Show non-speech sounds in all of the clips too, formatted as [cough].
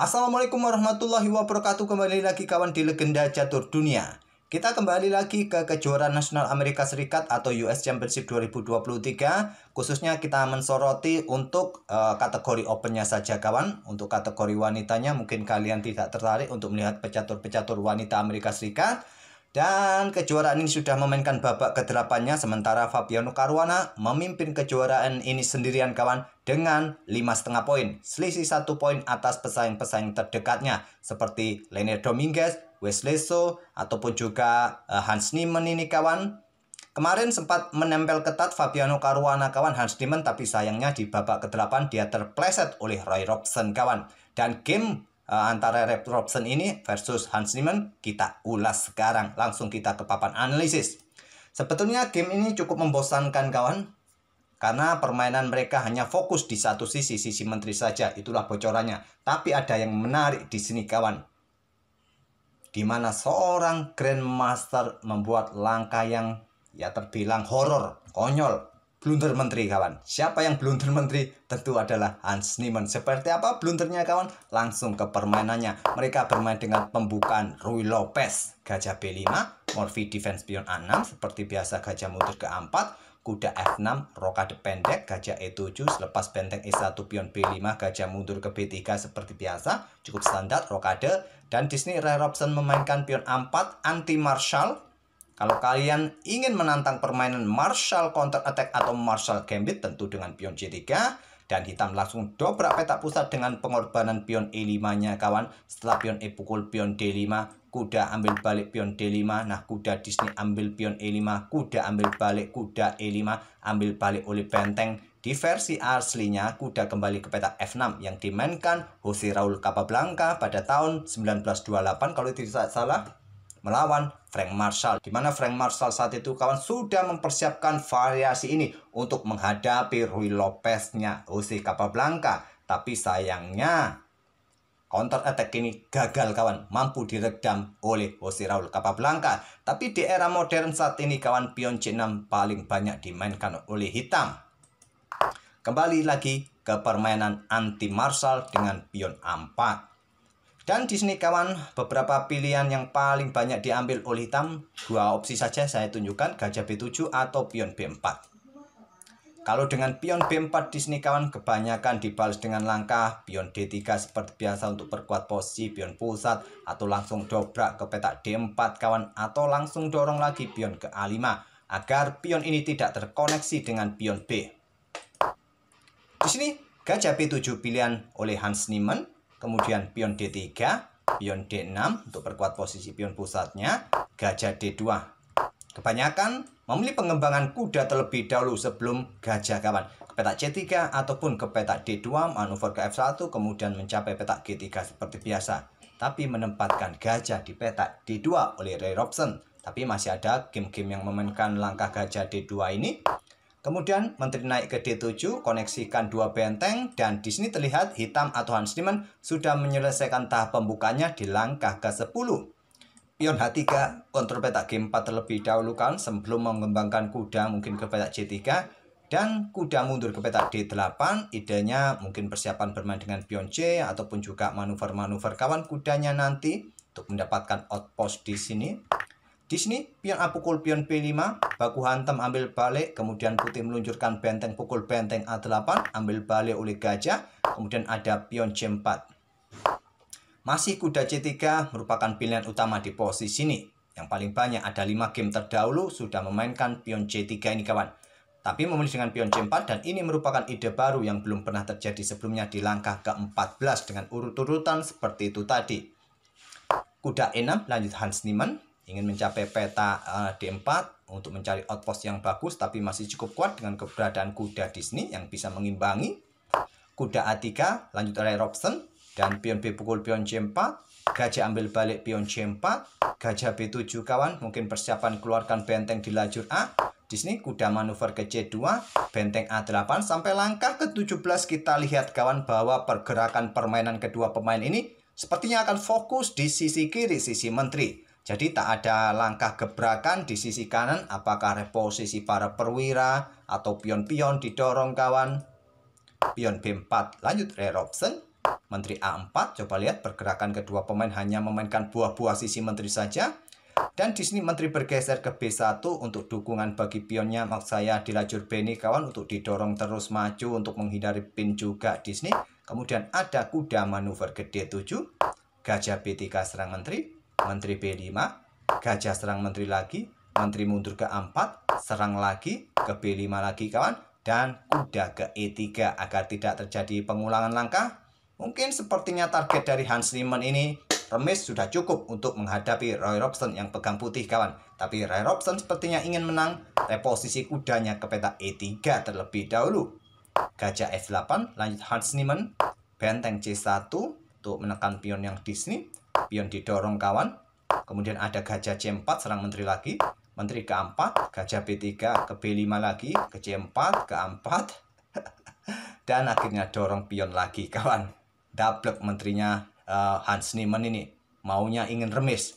Assalamualaikum warahmatullahi wabarakatuh Kembali lagi kawan di Legenda Catur Dunia Kita kembali lagi ke kejuaraan nasional Amerika Serikat atau US Championship 2023 Khususnya kita mensoroti untuk uh, kategori opennya saja kawan Untuk kategori wanitanya mungkin kalian tidak tertarik untuk melihat pecatur-pecatur wanita Amerika Serikat dan kejuaraan ini sudah memainkan babak kedelapannya sementara Fabiano Caruana memimpin kejuaraan ini sendirian kawan dengan lima setengah poin. Selisih satu poin atas pesaing-pesaing terdekatnya seperti Lene Dominguez, Wesley So, ataupun juga eh, Hans Niemann ini kawan. Kemarin sempat menempel ketat Fabiano Caruana kawan Hans Niemann tapi sayangnya di babak ke-8 dia terpleset oleh Roy Robson kawan. Dan game Eh, antara Rep Robson ini versus Hans Niemann kita ulas sekarang. Langsung kita ke papan analisis. Sebetulnya game ini cukup membosankan kawan karena permainan mereka hanya fokus di satu sisi, sisi menteri saja. Itulah bocorannya. Tapi ada yang menarik di sini kawan. Di mana seorang Grandmaster membuat langkah yang ya terbilang horor, konyol, blunder menteri kawan. Siapa yang blunder menteri? Tentu adalah Hans Niemann. Seperti apa blundernya kawan? Langsung ke permainannya. Mereka bermain dengan pembukaan Rui Lopez. Gajah B5, Morphy Defense Pion A6. Seperti biasa gajah mundur ke A4. Kuda F6, rokade pendek, gajah E7, lepas benteng E1, pion B5, gajah mundur ke B3 seperti biasa, cukup standar, rokade, dan di sini Ray Robson memainkan pion A4, anti-marshal, kalau kalian ingin menantang permainan Marshall Counter Attack atau Marshall Gambit tentu dengan pion C3 dan hitam langsung dobrak petak pusat dengan pengorbanan pion E5-nya kawan. Setelah pion E pukul pion D5, kuda ambil balik pion D5. Nah, kuda Disney ambil pion E5, kuda ambil balik kuda E5, ambil balik oleh benteng. Di versi aslinya, kuda kembali ke peta F6 yang dimainkan Jose Raul Capablanca pada tahun 1928 kalau tidak salah melawan Frank Marshall, di mana Frank Marshall saat itu kawan sudah mempersiapkan variasi ini untuk menghadapi Rui Lopez-nya Jose Capablanca. Tapi sayangnya counter attack ini gagal kawan, mampu diredam oleh Jose Raul Capablanca. Tapi di era modern saat ini kawan pion C6 paling banyak dimainkan oleh hitam. Kembali lagi ke permainan anti Marshall dengan pion A4. Dan di sini kawan beberapa pilihan yang paling banyak diambil oleh hitam Dua opsi saja saya tunjukkan gajah B7 atau pion B4 Kalau dengan pion B4 di sini kawan kebanyakan dibalas dengan langkah Pion D3 seperti biasa untuk perkuat posisi pion pusat Atau langsung dobrak ke petak D4 kawan Atau langsung dorong lagi pion ke A5 Agar pion ini tidak terkoneksi dengan pion B Di sini gajah B7 pilihan oleh Hans Niemann kemudian pion D3, pion D6 untuk perkuat posisi pion pusatnya, gajah D2. Kebanyakan memilih pengembangan kuda terlebih dahulu sebelum gajah kawan ke petak C3 ataupun ke petak D2 manuver ke F1 kemudian mencapai petak G3 seperti biasa tapi menempatkan gajah di petak D2 oleh Ray Robson tapi masih ada game-game yang memainkan langkah gajah D2 ini Kemudian menteri naik ke D7, koneksikan dua benteng, dan di sini terlihat hitam atau Hans Riemann sudah menyelesaikan tahap pembukanya di langkah ke-10. Pion H3 kontrol petak G4 terlebih dahulu kan sebelum mengembangkan kuda mungkin ke petak C3 dan kuda mundur ke petak D8 idenya mungkin persiapan bermain dengan pion C ataupun juga manuver-manuver kawan kudanya nanti untuk mendapatkan outpost di sini di sini pion A pukul pion B5, baku hantam ambil balik, kemudian putih meluncurkan benteng pukul benteng A8, ambil balik oleh gajah, kemudian ada pion C4. Masih kuda C3 merupakan pilihan utama di posisi ini. Yang paling banyak ada 5 game terdahulu sudah memainkan pion C3 ini kawan. Tapi memilih dengan pion C4 dan ini merupakan ide baru yang belum pernah terjadi sebelumnya di langkah ke-14 dengan urut-urutan seperti itu tadi. Kuda E6 lanjut Hans Niemann, ingin mencapai peta uh, eh, D4 untuk mencari outpost yang bagus tapi masih cukup kuat dengan keberadaan kuda Disney yang bisa mengimbangi kuda A3 lanjut oleh Robson dan pion B pukul pion C4 gajah ambil balik pion C4 gajah B7 kawan mungkin persiapan keluarkan benteng di lajur A Disney kuda manuver ke C2 benteng A8 sampai langkah ke-17 kita lihat kawan bahwa pergerakan permainan kedua pemain ini sepertinya akan fokus di sisi kiri sisi menteri jadi tak ada langkah gebrakan di sisi kanan apakah reposisi para perwira atau pion-pion didorong kawan. Pion B4 lanjut Ray Robson. Menteri A4 coba lihat pergerakan kedua pemain hanya memainkan buah-buah sisi menteri saja. Dan di sini menteri bergeser ke B1 untuk dukungan bagi pionnya maksud saya di lajur B ini kawan untuk didorong terus maju untuk menghindari pin juga di sini. Kemudian ada kuda manuver ke D7, gajah B3 serang menteri, menteri B 5 gajah serang menteri lagi, menteri mundur ke 4, serang lagi, ke B5 lagi kawan, dan kuda ke E3 agar tidak terjadi pengulangan langkah. Mungkin sepertinya target dari Hans Riemann ini remis sudah cukup untuk menghadapi Roy Robson yang pegang putih kawan. Tapi Roy Robson sepertinya ingin menang reposisi kudanya ke peta E3 terlebih dahulu. Gajah F8 lanjut Hans Niemann, benteng C1 untuk menekan pion yang di sini. Pion didorong kawan. Kemudian ada gajah C4 serang menteri lagi. Menteri ke-4, gajah B3 ke B5 lagi, ke C4, ke-4. [laughs] Dan akhirnya dorong pion lagi kawan. Double menterinya uh, Hans Niemann ini. Maunya ingin remis.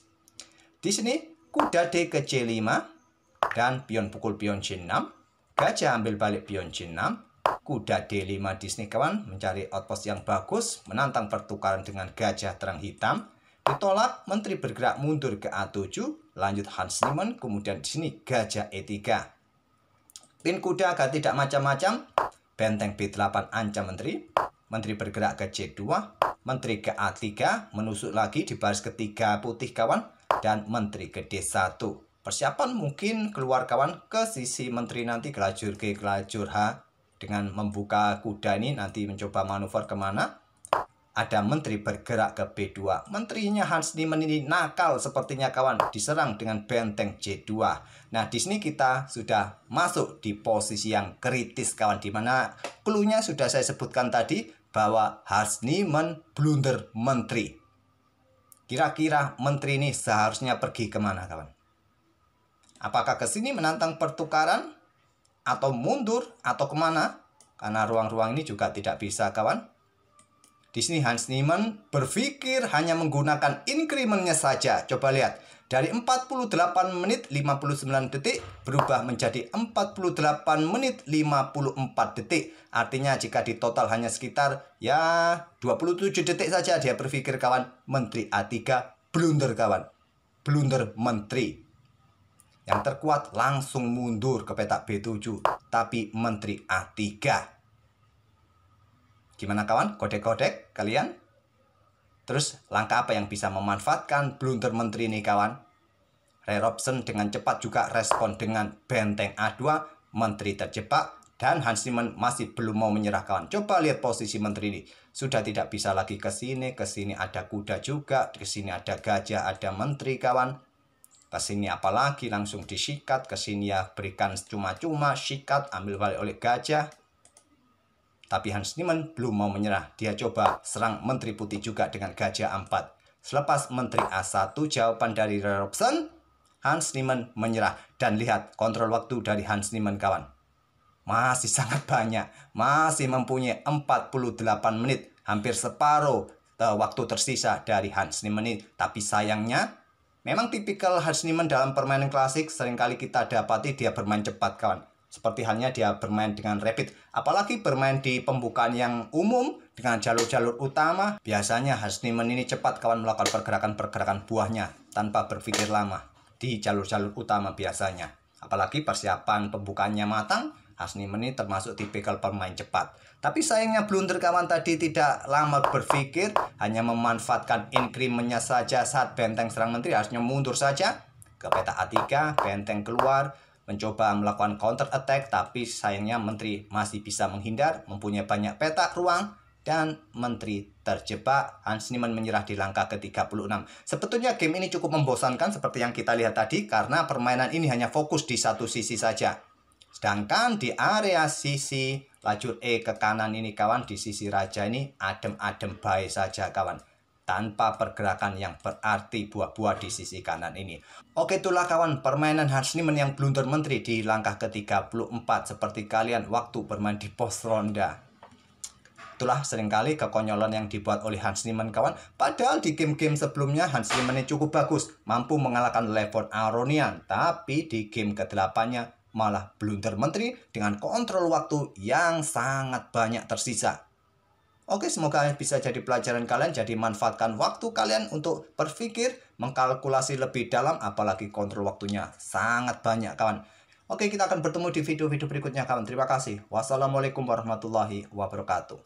Di sini kuda D ke C5 dan pion pukul pion C6. Gajah ambil balik pion C6. Kuda D5 di sini kawan mencari outpost yang bagus, menantang pertukaran dengan gajah terang hitam. Ditolak, Menteri bergerak mundur ke A7, lanjut Hans Niemann, kemudian di sini gajah E3. Pin kuda agak tidak macam-macam, benteng B8 ancam Menteri, Menteri bergerak ke C2, Menteri ke A3, menusuk lagi di baris ketiga putih kawan, dan Menteri ke D1. Persiapan mungkin keluar kawan ke sisi Menteri nanti kelajur G, kelajur H, dengan membuka kuda ini nanti mencoba manuver kemana, ada menteri bergerak ke B2. Menterinya Hans Niemann ini nakal sepertinya kawan diserang dengan benteng c 2 Nah, di sini kita sudah masuk di posisi yang kritis kawan di mana klunya sudah saya sebutkan tadi bahwa Hans Niemann blunder menteri. Kira-kira menteri ini seharusnya pergi kemana kawan? Apakah ke sini menantang pertukaran? Atau mundur? Atau kemana? Karena ruang-ruang ini juga tidak bisa kawan di sini Hans Niemann berpikir hanya menggunakan inkrimennya saja. Coba lihat, dari 48 menit 59 detik berubah menjadi 48 menit 54 detik. Artinya jika di total hanya sekitar ya 27 detik saja dia berpikir kawan Menteri A3 blunder kawan. Blunder menteri. Yang terkuat langsung mundur ke petak B7 tapi Menteri A3 Gimana kawan? kode kode kalian? Terus langkah apa yang bisa memanfaatkan blunder menteri ini kawan? Ray Robson dengan cepat juga respon dengan benteng A2, menteri terjebak, dan Hans Simon masih belum mau menyerah kawan. Coba lihat posisi menteri ini. Sudah tidak bisa lagi ke sini, ke sini ada kuda juga, ke sini ada gajah, ada menteri kawan. Ke sini apalagi langsung disikat, ke sini ya berikan cuma-cuma, sikat, ambil balik oleh gajah. Tapi Hans Niemann belum mau menyerah. Dia coba serang Menteri Putih juga dengan gajah empat. 4 Selepas Menteri A1 jawaban dari Robson, Hans Niemann menyerah. Dan lihat kontrol waktu dari Hans Niemann kawan. Masih sangat banyak, masih mempunyai 48 menit, hampir separuh eh, waktu tersisa dari Hans Niemann Tapi sayangnya, memang tipikal Hans Niemann dalam permainan klasik seringkali kita dapati dia bermain cepat kawan seperti halnya dia bermain dengan rapid. Apalagi bermain di pembukaan yang umum dengan jalur-jalur utama, biasanya Hasniman ini cepat kawan melakukan pergerakan-pergerakan buahnya tanpa berpikir lama di jalur-jalur utama biasanya. Apalagi persiapan pembukaannya matang, Hasniman ini termasuk tipikal pemain cepat. Tapi sayangnya blunder kawan tadi tidak lama berpikir, hanya memanfaatkan inkrimennya saja saat benteng serang menteri harusnya mundur saja ke peta A3, benteng keluar, mencoba melakukan counter attack tapi sayangnya menteri masih bisa menghindar, mempunyai banyak peta ruang dan menteri terjebak. Hans Niemann menyerah di langkah ke-36. Sebetulnya game ini cukup membosankan seperti yang kita lihat tadi karena permainan ini hanya fokus di satu sisi saja. Sedangkan di area sisi lajur E ke kanan ini kawan di sisi raja ini adem-adem baik saja kawan tanpa pergerakan yang berarti buah-buah di sisi kanan ini. Oke itulah kawan permainan Hans Niemann yang blunder menteri di langkah ke-34 seperti kalian waktu bermain di pos ronda. Itulah seringkali kekonyolan yang dibuat oleh Hans Niemann kawan. Padahal di game-game sebelumnya Hans Niemann cukup bagus, mampu mengalahkan level Aronian, tapi di game ke-8-nya malah blunder menteri dengan kontrol waktu yang sangat banyak tersisa. Oke, semoga bisa jadi pelajaran kalian. Jadi manfaatkan waktu kalian untuk berpikir, mengkalkulasi lebih dalam, apalagi kontrol waktunya sangat banyak, kawan. Oke, kita akan bertemu di video-video berikutnya, kawan. Terima kasih. Wassalamualaikum warahmatullahi wabarakatuh.